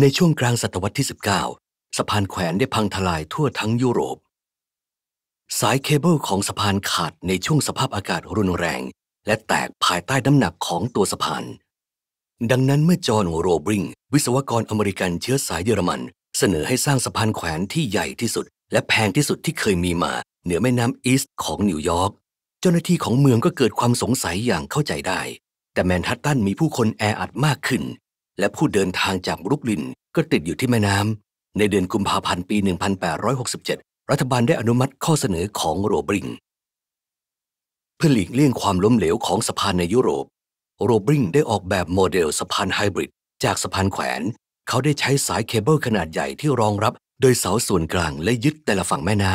ในช่วงกลางศตวรรษที่19 สะพานแขวนได้พังทลายทั่วทั้งยุโรป สายเคเบิลของสะพานขาดในช่วงสภาพอากาศรุนแรง และแตกภายใต้น้ำหนักของตัวสะพาน ดังนั้นเมื่อจอห์นโรบริงวิศวกรอเมริกันเชื้อสายเยอรมัน เสนอให้สร้างสะพานแขวนที่ใหญ่ที่สุด และแพงที่สุดที่เคยมีมา เหนือแม่น้ำอีสต์ของนิวยอร์ก เจ้าหน้าที่ของเมืองก็เกิดความสงสัยอย่างเข้าใจได้ แต่แมนฮัตตันมีผู้คนแออัดมากขึ้นและผู้เดินทางจากบรุกลินก็ติดอยู่ที่แม่น้ำในเดือนกุมภาพันธ์ปี 1867 รัฐบาลได้อนุมัติข้อเสนอของโรบริงเพื่อหลีกเลี่ยงความล้มเหลวของสะพานในยุโรป โรบริงได้ออกแบบโมเดลสะพานไฮบริดจากสะพานแขวน เขาได้ใช้สายเคเบิลขนาดใหญ่ที่รองรับโดยเสาส่วนกลางและยึดแต่ละฝั่งแม่น้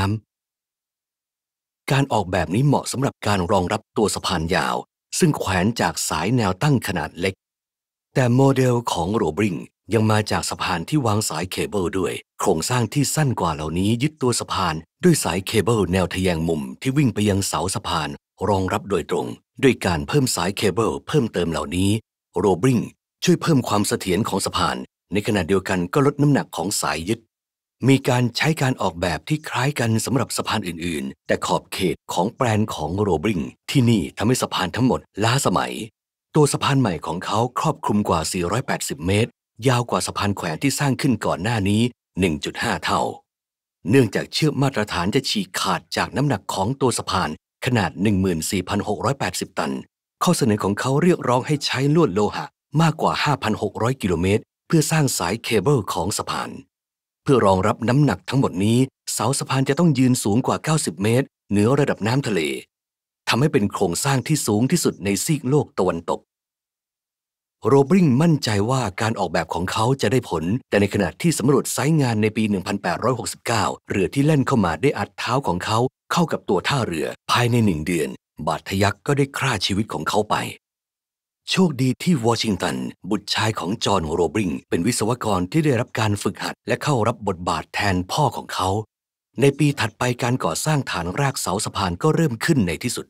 ำการออกแบบนี้เหมาะสำหรับการรองรับตัวสะพานยาว ซึ่งแขวนจากสายแนวตั้งขนาดเล็กแต่โมเดลของโรบริงยังมาจากสะพานที่วางสายเคเบิลด้วย โครงสร้างที่สั้นกว่าเหล่านี้ยึดตัวสะพานด้วยสายเคเบิลแนวทแยงมุมที่วิ่งไปยังเสาสะพานรองรับโดยตรง ด้วยการเพิ่มสายเคเบิลเพิ่มเติมเหล่านี้ โรบริง ช่วยเพิ่มความเสถียรของสะพาน ในขณะเดียวกันก็ลดน้ำหนักของสายยึด มีการใช้การออกแบบที่คล้ายกันสำหรับสะพานอื่นๆ แต่ขอบเขตของแปลนของโรบริงที่นี่ทำให้สะพานทั้งหมดล้าสมัยตัวสะพานใหม่ของเขาครอบคลุมกว่า 480 เมตร ยาวกว่าสะพานแขวนที่สร้างขึ้นก่อนหน้านี้ 1.5 เท่า เนื่องจากเชือกมาตรฐานจะฉีกขาดจากน้ำหนักของตัวสะพานขนาด 14,680 ตัน ข้อเสนอของเขาเรียกร้องให้ใช้ลวดโลหะมากกว่า 5,600 กิโลเมตร เพื่อสร้างสายเคเบิลของสะพาน เพื่อรองรับน้ำหนักทั้งหมดนี้เสาสะพานจะต้องยืนสูงกว่า 90 เมตรเหนือระดับน้ำทะเลทำให้เป็นโครงสร้างที่สูงที่สุดในซีกโลกตะวันตก โรบริงมั่นใจว่าการออกแบบของเขาจะได้ผล แต่ในขณะที่สำรวจไซ้งานในปี 1869 เรือที่แล่นเข้ามาได้อัดเท้าของเขา เข้ากับตัวท่าเรือ ภายในหนึ่งเดือน บาดทะยักก็ได้ฆ่าชีวิตของเขาไป โชคดีที่วอชิงตันบุตรชายของจอห์นโรบริงเป็นวิศวกรที่ได้รับการฝึกหัดและเข้ารับบทบาทแทนพ่อของเขา ในปีถัดไปการก่อสร้างฐานรากเสาสะพานก็เริ่มขึ้นในที่สุด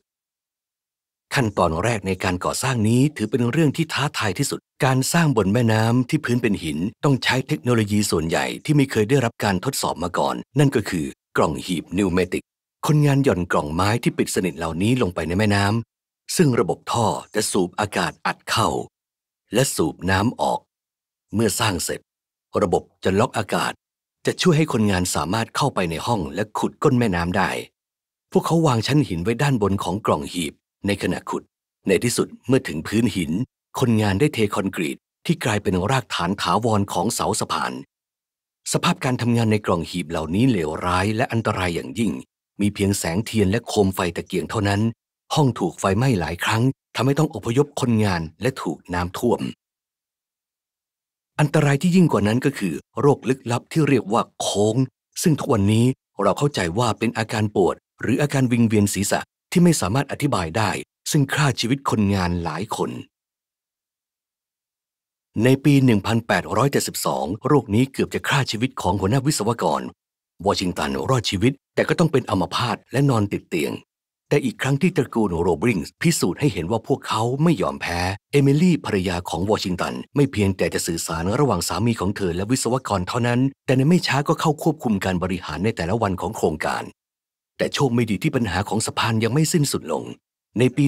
ขั้นตอนแรกในการก่อสร้างนี้ถือเป็นเรื่องที่ท้าทายที่สุดการสร้างบนแม่น้ำที่พื้นเป็นหินต้องใช้เทคโนโลยีส่วนใหญ่ที่ไม่เคยได้รับการทดสอบมาก่อนนั่นก็คือกล่องหีบนิวเมติกคนงานหย่อนกล่องไม้ที่ปิดสนิทเหล่านี้ลงไปในแม่น้ำ ซึ่งระบบท่อจะสูบอากาศอัดเข้า และสูบน้ำออก เมื่อสร้างเสร็จ ระบบจะล็อกอากาศ จะช่วยให้คนงานสามารถเข้าไปในห้องและขุดก้นแม่น้ำได้ พวกเขาวางชั้นหินไว้ด้านบนของกล่องหีบในขณะขุดในที่สุดเมื่อถึงพื้นหิน คนงานได้เทคอนกรีต ที่กลายเป็นรากฐานถาวรของเสาสะพาน สภาพการทำงานในกล่องหีบเหล่านี้เลวร้าย และอันตรายอย่างยิ่ง มีเพียงแสงเทียนและโคมไฟตะเกียงเท่านั้น ห้องถูกไฟไหม้หลายครั้งทำให้ต้องอพยพคนงานและถูกน้ำท่วม อันตรายที่ยิ่งกว่านั้นก็คือ โรคลึกลับที่เรียกว่าโค้ง ซึ่งทุกวันนี้เราเข้าใจว่าเป็นอาการปวดหรืออาการวิงเวียนศีรษะที่ไม่สามารถอธิบายได้ ซึ่งฆ่าชีวิตคนงานหลายคน ในปี 1872 โรคนี้เกือบจะฆ่าชีวิตของหัวหน้าวิศวกรวอชิงตันรอดชีวิต แต่ก็ต้องเป็นอัมพาตและนอนติดเตียงแต่อีกครั้งที่ตระกูลโรบริงส์พิสูจน์ให้เห็นว่าพวกเขาไม่ยอมแพ้ เอมิลี่ภรรยาของวอชิงตัน ไม่เพียงแต่จะสื่อสารระหว่างสามีของเธอและวิศวกรเท่านั้น แต่ในไม่ช้าก็เข้าควบคุมการบริหารในแต่ละวันของโครงการแต่โชคไม่ดีที่ปัญหาของสะพานยังไม่สิ้นสุดลง ในปี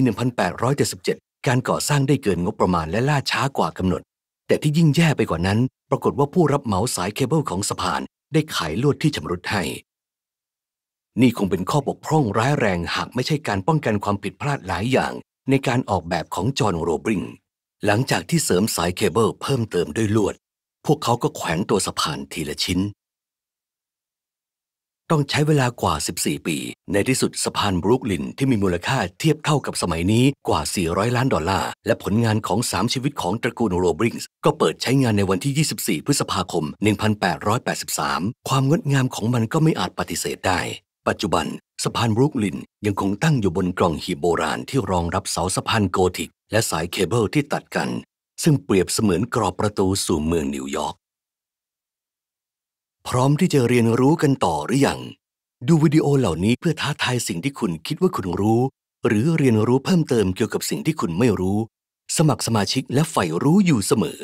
1877 การก่อสร้างได้เกินงบประมาณและล่าช้ากว่ากำหนด แต่ที่ยิ่งแย่ไปกว่านั้น ปรากฏว่าผู้รับเหมาสายเคเบิลของสะพานได้ขายลวดที่ชำรุดให้ นี่คงเป็นข้อบกพร่องร้ายแรงหากไม่ใช่การป้องกันความผิดพลาดหลายอย่างในการออกแบบของจอห์นโรบริง หลังจากที่เสริมสายเคเบิลเพิ่มเติมด้วยลวด พวกเขาก็แขวนตัวสะพานทีละชิ้นต้องใช้เวลากว่า 14 ปี ในที่สุดสะพานบรุกลินที่มีมูลค่าเทียบเท่ากับสมัยนี้กว่า 400 ล้านดอลลาร์และผลงานของ3ชีวิตของตระกูลโรบริงส์ก็เปิดใช้งานในวันที่ 24 พฤษภาคม 1883 ความงดงามของมันก็ไม่อาจปฏิเสธได้ ปัจจุบันสะพานบรุกลินยังคงตั้งอยู่บนกล่องหีบโบราณที่รองรับเสาสะพานโกธิกและสายเคเบิลที่ตัดกัน ซึ่งเปรียบเสมือนกรอบประตูสู่เมืองนิวยอร์กพร้อมที่จะเรียนรู้กันต่อหรืออยังดูวิดีโอเหล่านี้เพื่อท้าทายสิ่งที่คุณคิดว่าคุณรู้ หรือเรียนรู้เพิ่มเติมเกี่ยวกับสิ่งที่คุณไม่รู้ สมัครสมาชิกและใฝ่รู้อยู่เสมอ